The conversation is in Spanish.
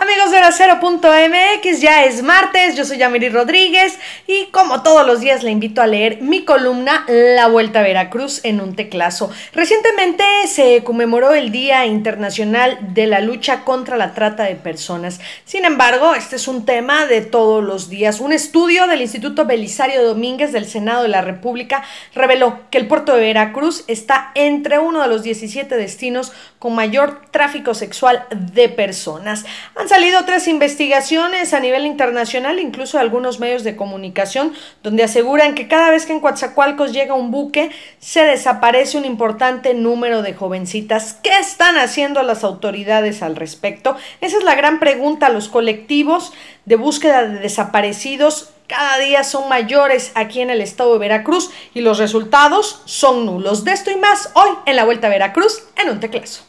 Amigos de cero.mx, ya es martes, yo soy Yamiri Rodríguez y como todos los días le invito a leer mi columna La Vuelta a Veracruz en un teclazo. Recientemente se conmemoró el Día Internacional de la Lucha contra la Trata de Personas. Sin embargo, este es un tema de todos los días. Un estudio del Instituto Belisario Domínguez del Senado de la República reveló que el puerto de Veracruz está entre uno de los 17 destinos con mayor tráfico sexual de personas salido tres investigaciones a nivel internacional, incluso algunos medios de comunicación, donde aseguran que cada vez que en Coatzacoalcos llega un buque, se desaparece un importante número de jovencitas. ¿Qué están haciendo las autoridades al respecto? Esa es la gran pregunta los colectivos de búsqueda de desaparecidos cada día son mayores aquí en el estado de Veracruz y los resultados son nulos. De esto y más hoy en la Vuelta a Veracruz en un teclazo.